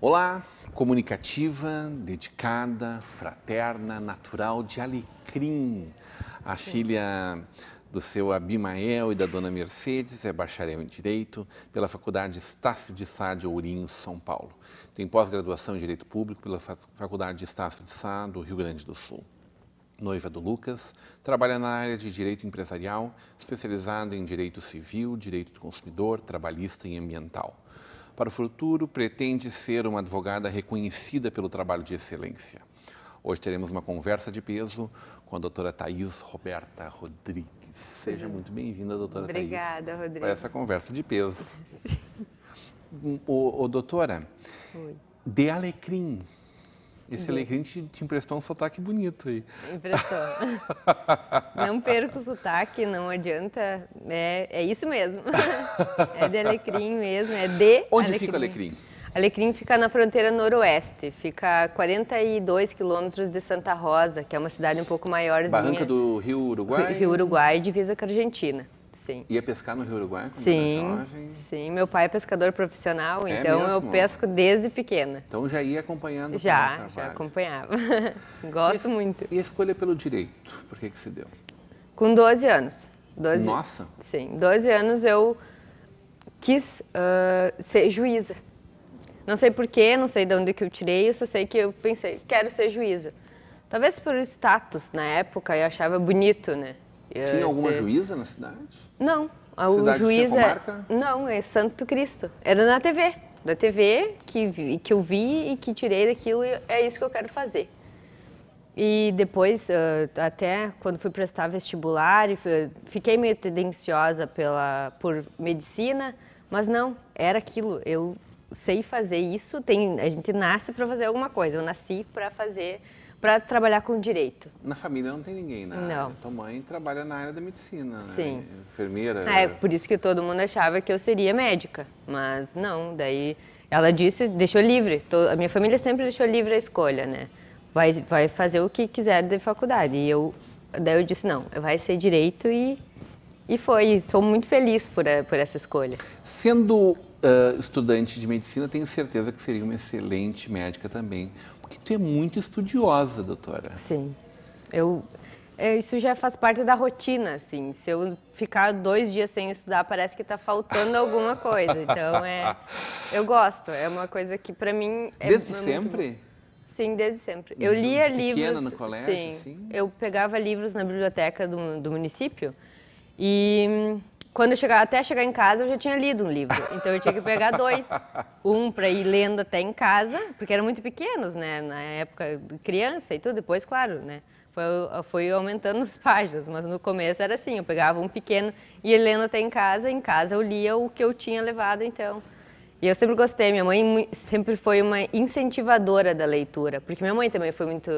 Olá, comunicativa, dedicada, fraterna, natural de Alecrim, a Sim. filha do seu Abimael e da dona Mercedes, é bacharel em Direito pela Faculdade Estácio de Sá de Ourinhos, São Paulo. Tem pós-graduação em Direito Público pela Faculdade Estácio de Sá do Rio Grande do Sul. Noiva do Lucas, trabalha na área de Direito Empresarial, especializada em Direito Civil, Direito do Consumidor, Trabalhista e Ambiental. Para o futuro, pretende ser uma advogada reconhecida pelo trabalho de excelência. Hoje teremos uma conversa de peso com a doutora Thais Roberta Rodrigues. Seja muito bem-vinda, doutora Obrigada, Thaís. Obrigada, Rodrigo. Para essa conversa de peso. Sim. O, hum, o doutora, Oi. de alecrim. Esse uhum. alecrim te, te, emprestou um sotaque bonito aí. Emprestou. não perca o sotaque, não adianta. É, é isso mesmo. é de alecrim mesmo, é de Onde alecrim. fica o alecrim? Alecrim fica na fronteira noroeste, fica a 42 quilômetros de Santa Rosa, que é uma cidade um pouco maior. Barranca do Rio Uruguai? Rio Uruguai, divisa com a Argentina. Sim. Ia pescar no Rio Uruguai quando sim, era jovem? Sim, meu pai é pescador profissional, é então mesmo? eu pesco desde pequena. Então já ia acompanhando já, o Já, já acompanhava. Gosto e muito. E a escolha pelo direito, por que que se deu? Com 12 anos. 12, Nossa! Sim, 12 anos eu quis uh, ser juíza. Não sei porquê, não sei de onde que eu tirei, eu só sei que eu pensei, quero ser juíza. Talvez por status na época, eu achava bonito, né? Eu, tinha alguma ser... juíza na cidade? Não. A cidade juíza. É- tinha Não, é Santo Cristo. Era na TV. Da TV que, vi, que eu vi e que tirei daquilo e é isso que eu quero fazer. E depois, ah, até quando fui prestar vestibular, fiquei meio tendenciosa pela, por medicina, mas não, era aquilo. Eu sei fazer isso, tem, a gente nasce para fazer alguma coisa. Eu nasci para fazer, para trabalhar com direito. Na família não tem ninguém, né? Não. Tua mãe trabalha na área da medicina, né? Sim. Né? enfermeira. Ah, é por isso que todo mundo achava que eu seria médica, mas não. Daí ela disse, deixou livre. A minha família sempre deixou livre a escolha, né? Vai, vai fazer o que quiser de faculdade. E eu, daí eu disse não, vai ser direito e e foi, estou muito feliz por, eh, por essa escolha. Sendo uh, estudante de medicina, tenho certeza que seria uma excelente médica também, porque tu é muito estudiosa, doutora. Sim. Eu, é, isso já faz parte da rotina, assim. Se eu ficar dois dias sem estudar, parece que está faltando alguma coisa. Então, é, eu gosto. É uma coisa que, para mim... É desde sempre? Muito... Sim, desde sempre. Eu lia de pequena, livros... no colégio, sim, assim? Eu pegava livros na biblioteca do, do município e quando eu chegava, até chegar em casa, eu já tinha lido um livro. Então eu tinha que pegar dois. Um para ir lendo até em casa, porque eram muito pequenos, né? Na época, criança e tudo. Depois, claro, né? Foi, foi aumentando as páginas, mas no começo era assim: eu pegava um pequeno e ia lendo até em casa. Em casa eu lia o que eu tinha levado, então. E eu sempre gostei. Minha mãe sempre foi uma incentivadora da leitura, porque minha mãe também foi muito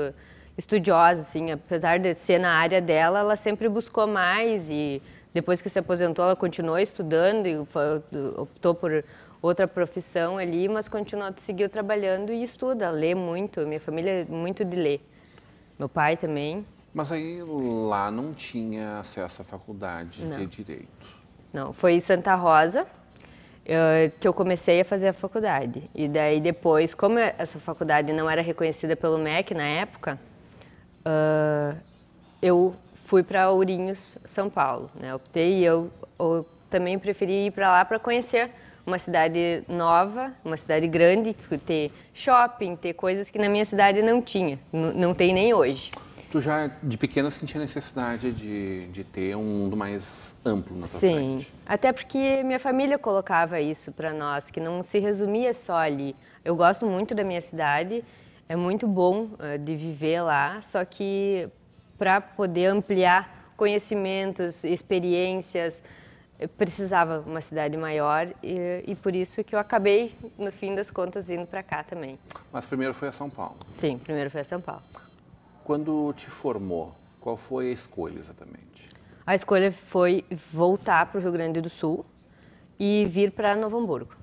estudiosa, assim. Apesar de ser na área dela, ela sempre buscou mais e depois que se aposentou, ela continuou estudando e optou por outra profissão ali, mas continuou, seguiu trabalhando e estuda, lê muito. Minha família é muito de ler. Meu pai também. Mas aí lá não tinha acesso à faculdade não. de direito. Não, foi em Santa Rosa eh, que eu comecei a fazer a faculdade. E daí depois, como é, essa faculdade não era reconhecida pelo MEC na época, ah, eu fui para Ourinhos, São Paulo. Né? Optei e eu, eu também preferi ir para lá para conhecer uma cidade nova, uma cidade grande, ter shopping, ter coisas que na minha cidade não tinha, não tem nem hoje. Tu já de pequena sentia necessidade de, de ter um mundo mais amplo na tua Sim, frente. até porque minha família colocava isso para nós, que não se resumia só ali. Eu gosto muito da minha cidade, é muito bom uh, de viver lá, só que para poder ampliar conhecimentos, experiências. Eu precisava uma cidade maior e, e, por isso que eu acabei, no fim das contas, indo para cá também. Mas primeiro foi a São Paulo? Sim, primeiro foi a São Paulo. Quando te formou, qual foi a escolha exatamente? A escolha foi voltar para o Rio Grande do Sul e vir para Novo Hamburgo.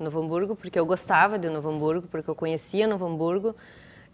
Novo Hamburgo, porque eu gostava de Novo Hamburgo, porque eu conhecia Novo Hamburgo.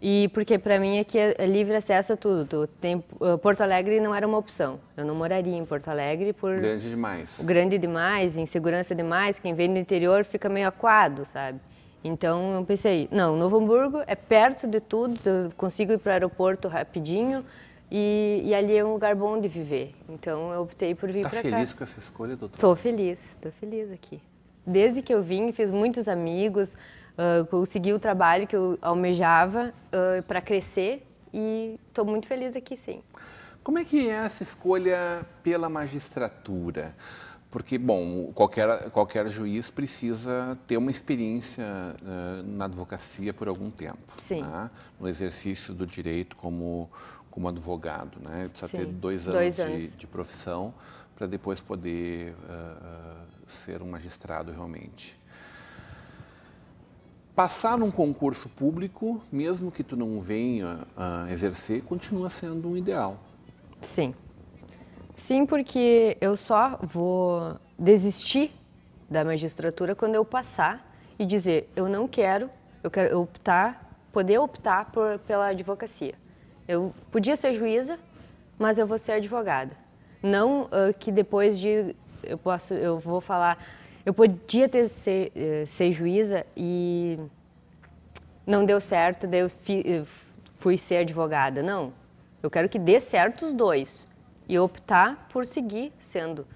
E porque para mim aqui é, é, é livre acesso a tudo. Tem, eh, Porto Alegre não era uma opção. Eu não moraria em Porto Alegre por... Grande demais. Grande demais, insegurança demais. Quem vem do interior fica meio aquado, sabe? Então eu pensei, não, Novo Hamburgo é perto de tudo, então eu consigo ir para o aeroporto rapidinho e, e, ali é um lugar bom de viver. Então eu optei por vir tá para cá. está feliz com essa escolha, doutora? Sou feliz, estou feliz aqui. Desde que eu vim, fiz muitos amigos, uh, ah, consegui o trabalho que eu almejava uh, ah, para crescer e estou muito feliz aqui, sim. Como é que é essa escolha pela magistratura? Porque, bom, qualquer, qualquer juiz precisa ter uma experiência uh, na advocacia por algum tempo. Sim. Né? No exercício do direito como, como advogado, né? precisa sim. ter dois anos, dois anos. De, de, profissão para depois poder uh, ser um magistrado realmente passar num concurso público, mesmo que tu não venha a exercer, continua sendo um ideal. Sim. Sim, porque eu só vou desistir da magistratura quando eu passar e dizer, eu não quero, eu quero optar, poder optar por, pela advocacia. Eu podia ser juíza, mas eu vou ser advogada. Não uh, que depois de eu posso, eu vou falar, eu podia ter ser, eh, ser juíza e não deu certo, daí eu fi, eh, fui ser advogada. Não, eu quero que dê certo os dois e optar por seguir sendo.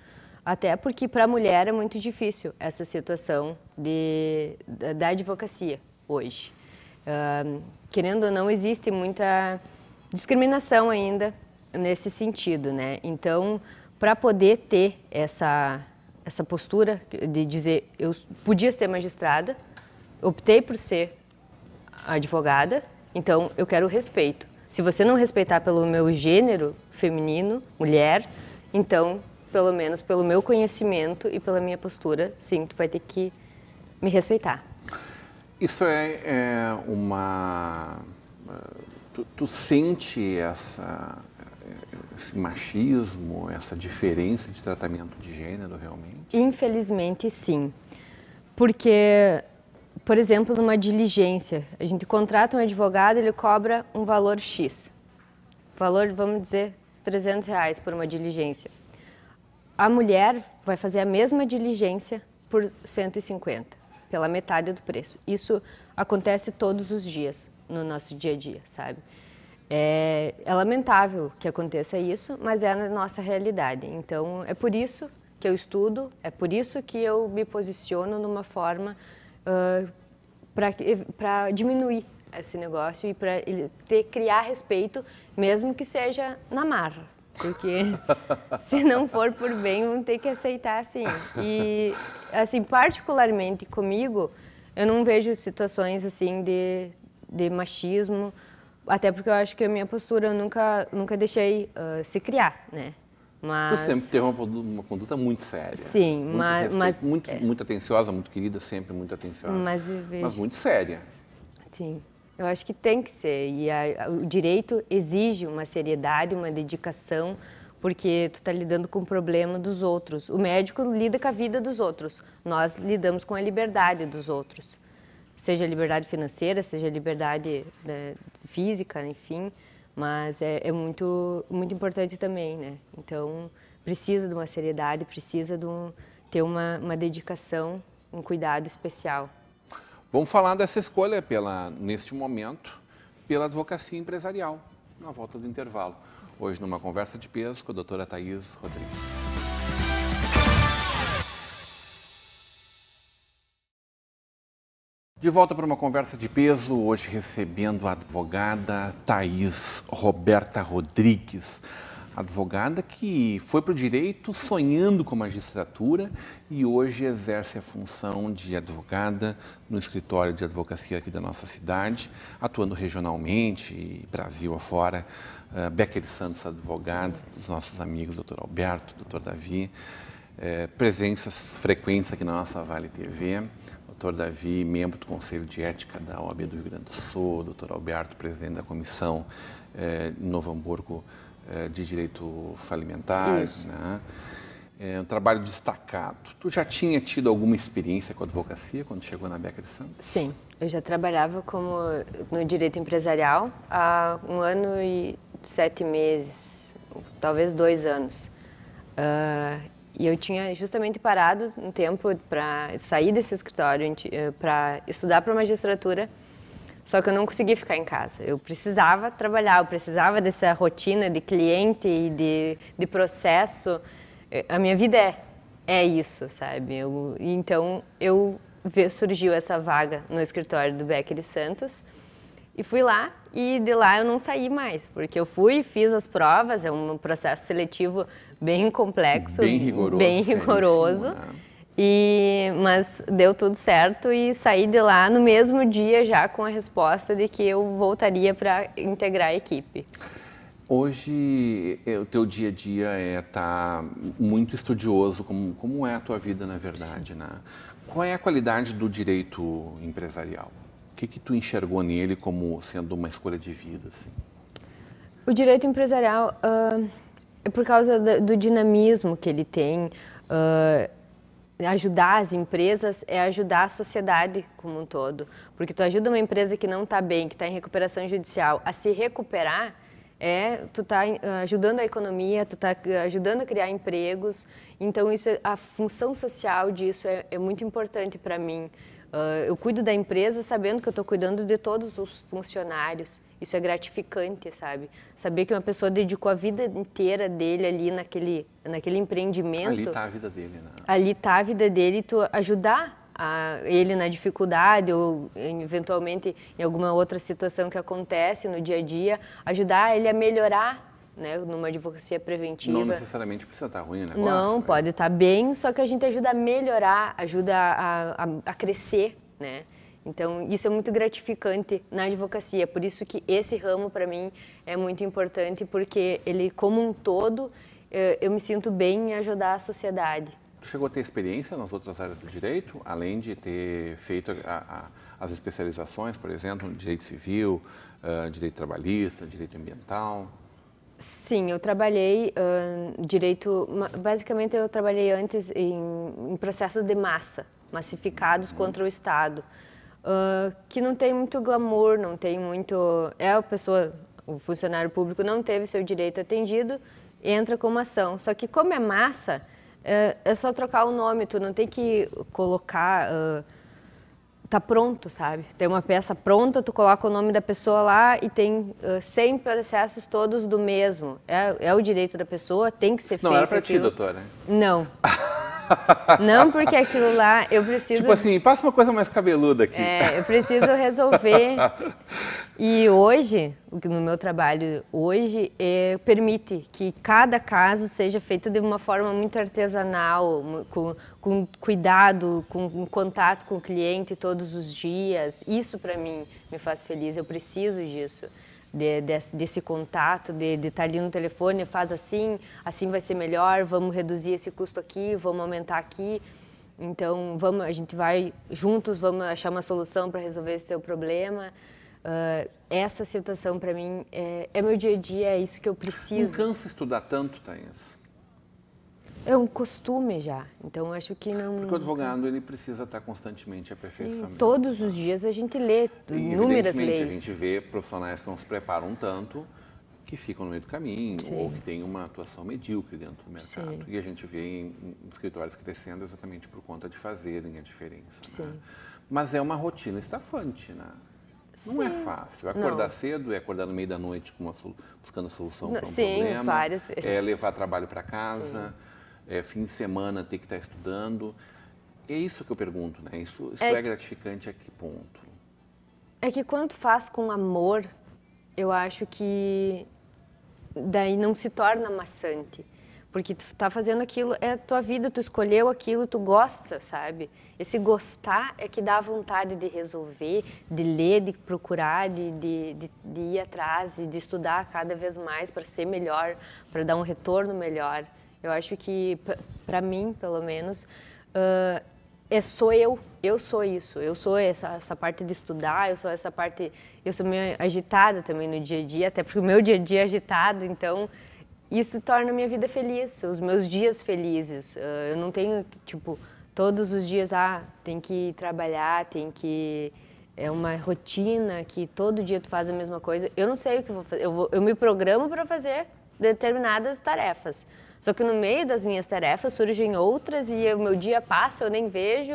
Até porque para a mulher é muito difícil essa situação de, da advocacia hoje. Uh, querendo ou não, existe muita discriminação ainda nesse sentido, né? Então, para poder ter essa essa postura de dizer eu podia ser magistrada, optei por ser advogada, então eu quero respeito. Se você não respeitar pelo meu gênero feminino, mulher, então pelo menos pelo meu conhecimento e pela minha postura, sim, tu vai ter que me respeitar. Isso é, é uma. Tu, tu sente essa esse machismo, essa diferença de tratamento de gênero realmente? Infelizmente, sim. Porque, por exemplo, numa diligência, a gente contrata um advogado, ele cobra um valor X. Valor, vamos dizer, 300 reais por uma diligência. A mulher vai fazer a mesma diligência por 150, pela metade do preço. Isso acontece todos os dias no nosso dia a dia, sabe? É, é lamentável que aconteça isso, mas é a nossa realidade. Então, é por isso que eu estudo, é por isso que eu me posiciono numa forma uh, para diminuir esse negócio e para ter criar respeito, mesmo que seja na marra, porque se não for por bem, vão ter que aceitar assim. E assim, particularmente comigo, eu não vejo situações assim de de machismo até porque eu acho que a minha postura eu nunca, nunca deixei uh, se criar, né? Mas... Tu sempre teve uma, uma conduta muito séria. Sim, muito mas... Respeito, mas muito, é. muito atenciosa, muito querida, sempre muito atenciosa. Mas, vejo... mas muito séria. Sim, eu acho que tem que ser. E a, o direito exige uma seriedade, uma dedicação, porque tu está lidando com o problema dos outros. O médico lida com a vida dos outros. Nós lidamos com a liberdade dos outros seja liberdade financeira, seja liberdade né, física, enfim, mas é, é, muito muito importante também, né? Então precisa de uma seriedade, precisa de um, ter uma, uma dedicação, um cuidado especial. Vamos falar dessa escolha pela neste momento pela advocacia empresarial na volta do intervalo. Hoje numa conversa de peso com a doutora Thaís Rodrigues. De volta para uma conversa de peso, hoje recebendo a advogada Thaís Roberta Rodrigues. Advogada que foi para o direito sonhando com magistratura e hoje exerce a função de advogada no escritório de advocacia aqui da nossa cidade, atuando regionalmente, Brasil afora. Eh, Becker Santos, advogados, dos nossos amigos, doutor Alberto, doutor Davi, presença eh, presenças frequentes aqui na nossa Vale TV. Doutor Davi, membro do Conselho de Ética da OAB do Rio Grande do Sul, doutor Alberto, presidente da Comissão eh, Novo Hamburgo eh, de Direito Falimentar. Né? É um trabalho destacado. Tu já tinha tido alguma experiência com advocacia quando chegou na BECA de Santos? Sim, eu já trabalhava como no direito empresarial há um ano e sete meses, talvez dois anos. Uh, e eu tinha justamente parado um tempo para sair desse escritório, eh, para estudar para magistratura, só que eu não consegui ficar em casa. Eu precisava trabalhar, eu precisava dessa rotina de cliente e de, de processo. Eh, a minha vida é, é isso, sabe? Eu, então, eu surgiu essa vaga no escritório do Becker e Santos e fui lá e de lá eu não saí mais, porque eu fui, fiz as provas, é um processo seletivo bem complexo, bem rigoroso. Bem rigoroso. Né? E, mas deu tudo certo e saí de lá no mesmo dia já com a resposta de que eu voltaria para integrar a equipe. Hoje, eh, o teu dia a dia é estar tá muito estudioso, como, como é a tua vida, na verdade, né? Qual é a qualidade do direito empresarial? O que, que tu enxergou nele como sendo uma escolha de vida, assim? O direito empresarial, uh, é por causa do, do dinamismo que ele tem. Uh, ajudar as empresas é ajudar a sociedade como um todo. Porque tu ajuda uma empresa que não está bem, que está em recuperação judicial, a se recuperar, é, tu está ah, ajudando a economia, tu está ah, ajudando a criar empregos. Então, isso, é, a função social disso é, é muito importante para mim. Uh, eu cuido da empresa sabendo que eu estou cuidando de todos os funcionários. Isso é gratificante, sabe? Saber que uma pessoa dedicou a vida inteira dele ali naquele, naquele empreendimento. Ali está a vida dele, né? Ali está a vida dele e tu ajudar a, ele na dificuldade ou eventualmente em alguma outra situação que acontece no dia a dia, ajudar ele a melhorar né, numa advocacia preventiva. Não necessariamente precisa estar tá ruim o negócio. Não, né? pode estar tá bem, só que a gente ajuda a melhorar, ajuda a, a, a crescer, né? Então, isso é muito gratificante na advocacia, por isso que esse ramo para mim é muito importante, porque ele como um todo, é, eu me sinto bem em ajudar a sociedade. chegou a ter experiência nas outras áreas do direito, além de ter feito a, a, as especializações, por exemplo, direito civil, uh, direito trabalhista, direito ambiental? Sim, eu trabalhei uh, direito. Basicamente, eu trabalhei antes em, em processos de massa, massificados uhum. contra o Estado uh, que não tem muito glamour, não tem muito. É a pessoa, o funcionário público não teve seu direito atendido, entra com uma ação. Só que como é massa, é, é só trocar o nome, tu não tem que colocar. Uh, tá pronto, sabe? Tem uma peça pronta, tu coloca o nome da pessoa lá e tem uh, ah, 100 processos todos do mesmo. É, é o direito da pessoa, tem que ser Isso feito. Não era para ti, doutora. Não. Não, porque aquilo lá eu preciso. Tipo assim, passa uma coisa mais cabeluda aqui. É, eu preciso resolver. E hoje, no meu trabalho hoje, é, permite que cada caso seja feito de uma forma muito artesanal, com, com cuidado, com, com contato com o cliente todos os dias. Isso para mim me faz feliz. Eu preciso disso de, desse, desse, contato, de estar tá ali no telefone, faz assim, assim vai ser melhor, vamos reduzir esse custo aqui, vamos aumentar aqui. Então, vamos, a gente vai juntos, vamos achar uma solução para resolver esse teu problema. Uh, essa situação para mim é, é, meu dia a dia, é isso que eu preciso. Não cansa estudar tanto, Thais? É um costume já. Então acho que não. Porque o advogado ele precisa estar constantemente aperfeiçoando. Todos os dias a gente lê e, inúmeras leis. a gente vê profissionais que não se preparam tanto que ficam no meio do caminho Sim. ou que têm uma atuação medíocre dentro do mercado. Sim. E a gente vê em, escritórios crescendo exatamente por conta de fazerem a diferença. Né? Sim. Né? Mas é uma rotina estafante, né? Não é sim. é fácil. Acordar não. cedo é acordar no meio da noite com uma, buscando solução para um sim, problema. Várias é vezes. É levar trabalho para casa. Sim é, fim de semana ter que estar estudando. É isso que eu pergunto, né? Isso, isso é, é gratificante a que ponto? É que quando tu faz com amor, eu acho que daí não se torna maçante. Porque tu tá fazendo aquilo, é a tua vida, tu escolheu aquilo, tu gosta, sabe? Esse gostar é que dá vontade de resolver, de ler, de procurar, de, de, de, de ir atrás e de estudar cada vez mais para ser melhor, para dar um retorno melhor. Eu acho que, para mim, pelo menos, uh, é, sou eu. Eu sou isso. Eu sou essa, essa, parte de estudar, eu sou essa parte. Eu sou meio agitada também no dia a dia, até porque o meu dia a dia é agitado, então isso torna a minha vida feliz, os meus dias felizes. Uh, eu não tenho, tipo, todos os dias, ah, tem que trabalhar, tem que. É uma rotina que todo dia tu faz a mesma coisa. Eu não sei o que vou fazer. Eu, vou, eu me programo para fazer determinadas tarefas. Só que no meio das minhas tarefas surgem outras e o meu dia passa, eu nem vejo.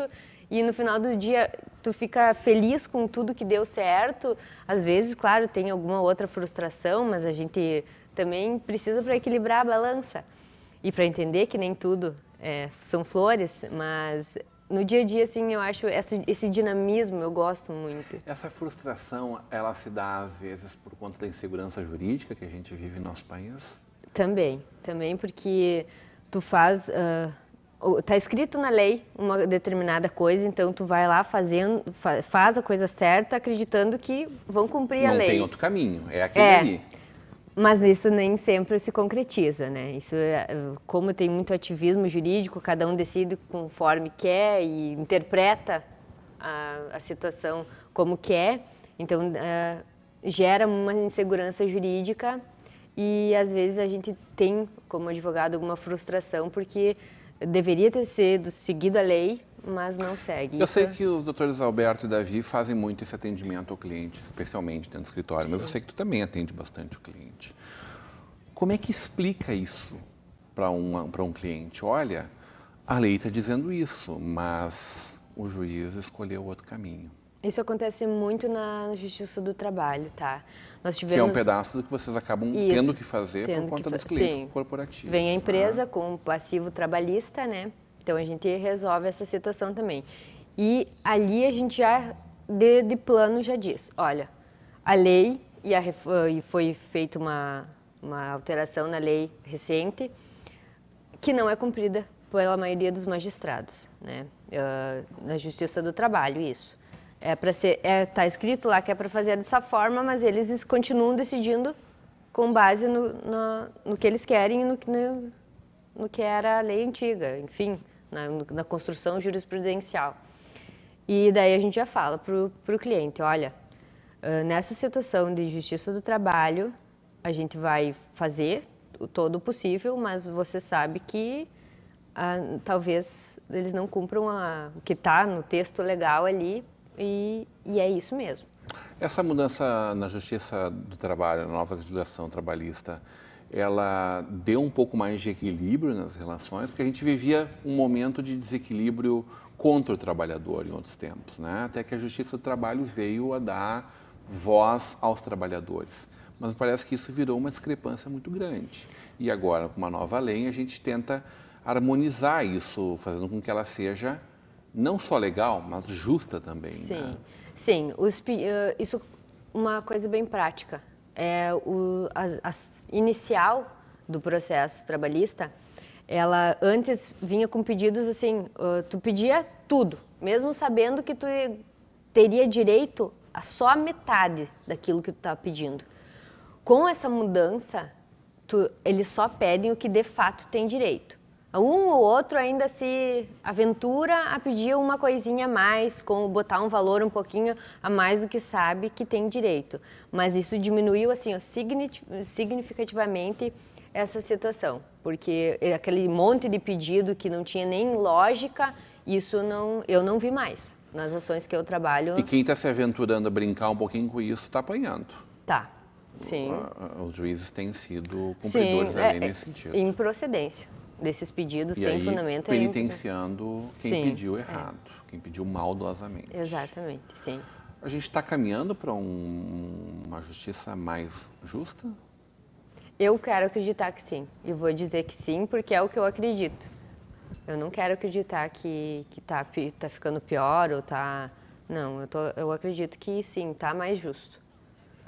E no final do dia tu fica feliz com tudo que deu certo. Às vezes, claro, tem alguma outra frustração, mas a gente também precisa para equilibrar a balança e para entender que nem tudo é, são flores, mas no dia a dia, assim, eu acho esse, esse, dinamismo eu gosto muito. Essa frustração, ela se dá às vezes por conta da insegurança jurídica que a gente vive em nosso país? Também, também porque tu faz, uh, tá escrito na lei uma determinada coisa, então tu vai lá fazendo, faz a coisa certa, acreditando que vão cumprir Não a lei. Não tem outro caminho, é aquele é. ali. Mas isso nem sempre se concretiza, né? Isso, é, como tem muito ativismo jurídico, cada um decide conforme quer e interpreta a, a situação como quer, então uh, gera uma insegurança jurídica e às vezes a gente tem, como advogado, alguma frustração porque deveria ter sido seguido a lei, mas não segue. Eu sei que os doutores Alberto e Davi fazem muito esse atendimento ao cliente, especialmente dentro do escritório, mas Sim. eu sei que tu também atende bastante o cliente. Como é que explica isso para um, um cliente? Olha, a lei está dizendo isso, mas o juiz escolheu outro caminho. Isso acontece muito na Justiça do Trabalho, tá? Nós tivemos... Que é um pedaço do que vocês acabam Isso, tendo que fazer por conta fa... dos clientes Sim. corporativos. Vem a né? empresa com um passivo trabalhista, né? Então a gente resolve essa situação também. E ali a gente já, de, de plano, já diz: olha, a lei, e, a, e foi feita uma, uma alteração na lei recente, que não é cumprida pela maioria dos magistrados, né? Uh, na Justiça do Trabalho, isso. É para ser, é, tá escrito lá que é para fazer dessa forma, mas eles continuam decidindo com base no, no, no que eles querem e no, no, no que era a lei antiga, enfim, né, na construção jurisprudencial. E daí a gente já fala para o cliente, olha, nessa situação de justiça do trabalho, a gente vai fazer o todo o possível, mas você sabe que ah, talvez eles não cumpram a, o que está no texto legal ali e, e, é isso mesmo. Essa mudança na justiça do trabalho, na nova legislação trabalhista, ela deu um pouco mais de equilíbrio nas relações, porque a gente vivia um momento de desequilíbrio contra o trabalhador em outros tempos, né? até que a Justiça do Trabalho veio a dar voz aos trabalhadores. Mas parece que isso virou uma discrepância muito grande. E agora, com uma nova lei, a gente tenta harmonizar isso, fazendo com que ela seja não só legal, mas justa também. Sim, né? sim. Os, eh, isso uma coisa bem prática é, o, a, a inicial do processo trabalhista, ela antes vinha com pedidos assim, uh, tu pedia tudo, mesmo sabendo que tu teria direito a só a metade daquilo que tu estava tá pedindo. Com essa mudança, tu, eles só pedem o que de fato tem direito. Um ou outro ainda se aventura a pedir uma coisinha a mais, com botar um valor um pouquinho a mais do que sabe que tem direito. Mas isso diminuiu assim, significativamente essa situação, porque aquele monte de pedido que não tinha nem lógica, isso não, eu não vi mais nas ações que eu trabalho. E quem está se aventurando a brincar um pouquinho com isso está apanhando. Tá, sim. Ah, ah, os juízes têm sido cumpridores sim, é, ali é, nesse sentido. Em procedência desses pedidos e sem aí, fundamento. penitenciando é quem sim, pediu é. errado, é. quem pediu maldosamente. Exatamente, sim. A gente está caminhando para um, uma justiça mais justa? Eu quero acreditar que sim. E vou dizer que sim, porque é o que eu acredito. Eu não quero acreditar que, que tá, tá ficando pior ou tá. Não, eu, tô, eu acredito que sim, tá mais justo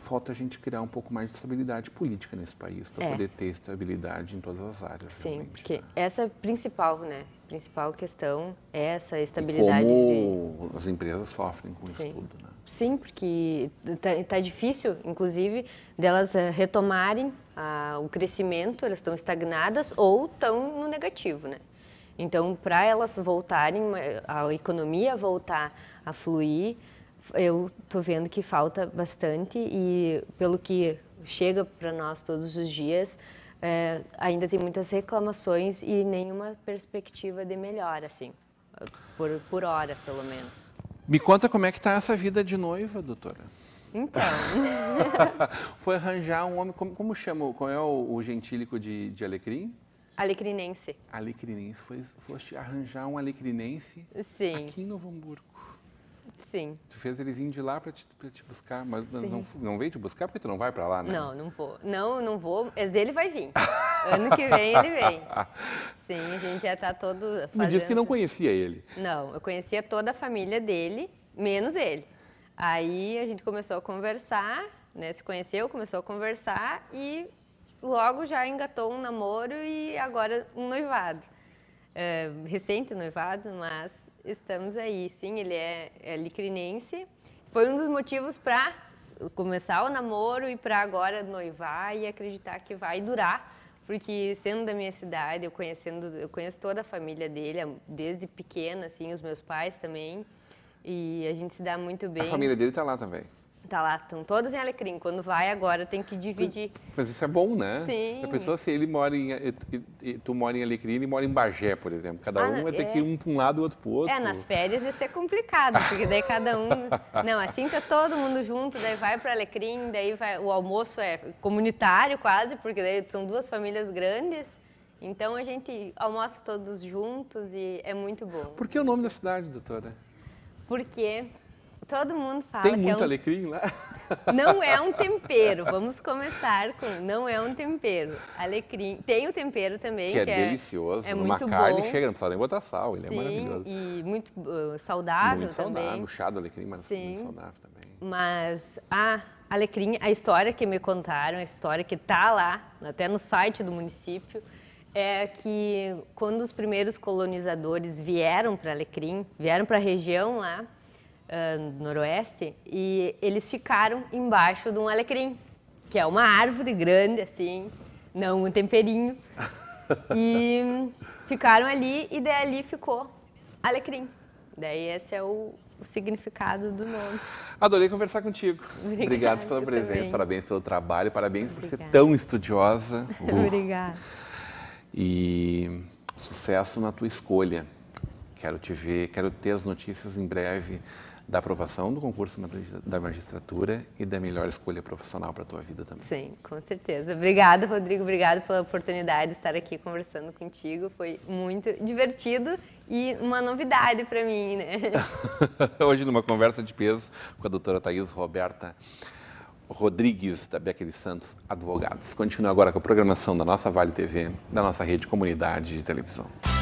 falta a gente criar um pouco mais de estabilidade política nesse país para é. poder ter estabilidade em todas as áreas. Sim, porque né? essa é a principal, né? principal questão é essa estabilidade. E como de... as empresas sofrem com Sim. isso tudo, né? Sim, porque está tá difícil, inclusive, delas eh, retomarem ah, o crescimento, elas estão estagnadas ou estão no negativo, né? Então, para elas voltarem, eh, a economia voltar a fluir, eu estou vendo que falta bastante e pelo que chega para nós todos os dias, é, ainda tem muitas reclamações e nenhuma perspectiva de melhor assim, por, por hora, pelo menos. Me conta como é que está essa vida de noiva, doutora. Então. Foi arranjar um homem, como, como chama, qual é o, o gentílico de, de alecrim? Alecrinense. Alecrinense. Foi, foi arranjar um alecrinense Sim. aqui em Novo Hamburgo. Sim. Tu fez ele vir de lá para te, te, buscar, mas não, não veio te buscar porque tu não vai para lá, né? Não, não vou. Não, não vou, mas ele vai vir. ano que vem ele vem. Sim, a gente já tá todo fazendo... Me disse que não conhecia ele. Não, eu conhecia toda a família dele, menos ele. Aí a gente começou a conversar, né, se conheceu, começou a conversar e logo já engatou um namoro e agora um noivado. É, recente noivado, mas Estamos aí, sim, ele é, é licrinense. Foi um dos motivos para começar o namoro e para agora noivar e acreditar que vai durar, porque sendo da minha cidade, eu conhecendo, eu conheço toda a família dele desde pequena, assim, os meus pais também, e a gente se dá muito bem. A família dele está lá também. Tá lá, estão todas em alecrim. Quando vai agora tem que dividir. Mas isso é bom, né? Sim. A pessoa, se ele mora em. Tu mora em alecrim, ele mora em Bagé, por exemplo. Cada ah, um vai é... ter que ir um para um lado e outro para outro. É, nas férias ia ser é complicado, porque daí cada um. Não, assim tá todo mundo junto, daí vai para alecrim, daí vai... o almoço é comunitário quase, porque daí são duas famílias grandes. Então a gente almoça todos juntos e é muito bom. Por que o nome da cidade, doutora? Porque todo mundo fala. Tem é muito é um... alecrim lá? Não é um tempero. Vamos começar com. Não é um tempero. Alecrim. Tem o tempero também. Que, é que é, delicioso. É muito carne bom. chega, não precisa nem botar sal. Ele é Sim, é maravilhoso. E muito uh, saudável muito também. Saudável. O chá do alecrim, mas Sim. muito saudável também. Mas a alecrim, a história que me contaram, a história que tá lá, até no site do município, é que quando os primeiros colonizadores vieram para Alecrim, vieram para a região lá, uh, noroeste, e eles ficaram embaixo de um alecrim, que é uma árvore grande, assim, não um temperinho. e ficaram ali, e daí ali ficou alecrim. Daí esse é o, o significado do nome. Adorei conversar contigo. Obrigada, Obrigado pela presença, também. parabéns pelo trabalho, parabéns Obrigada. por ser tão estudiosa. muito Obrigada. E sucesso na tua escolha. Quero te ver, quero ter as notícias em breve da aprovação do concurso da magistratura e da melhor escolha profissional para a tua vida também. Sim, com certeza. Obrigada, Rodrigo. Obrigada pela oportunidade de estar aqui conversando contigo. Foi muito divertido e uma novidade para mim, né? Hoje, numa conversa de peso com a doutora Thais Roberta Rodrigues, da Becker Santos Advogados. Continua agora com a programação da nossa Vale TV, da nossa rede comunidade de televisão.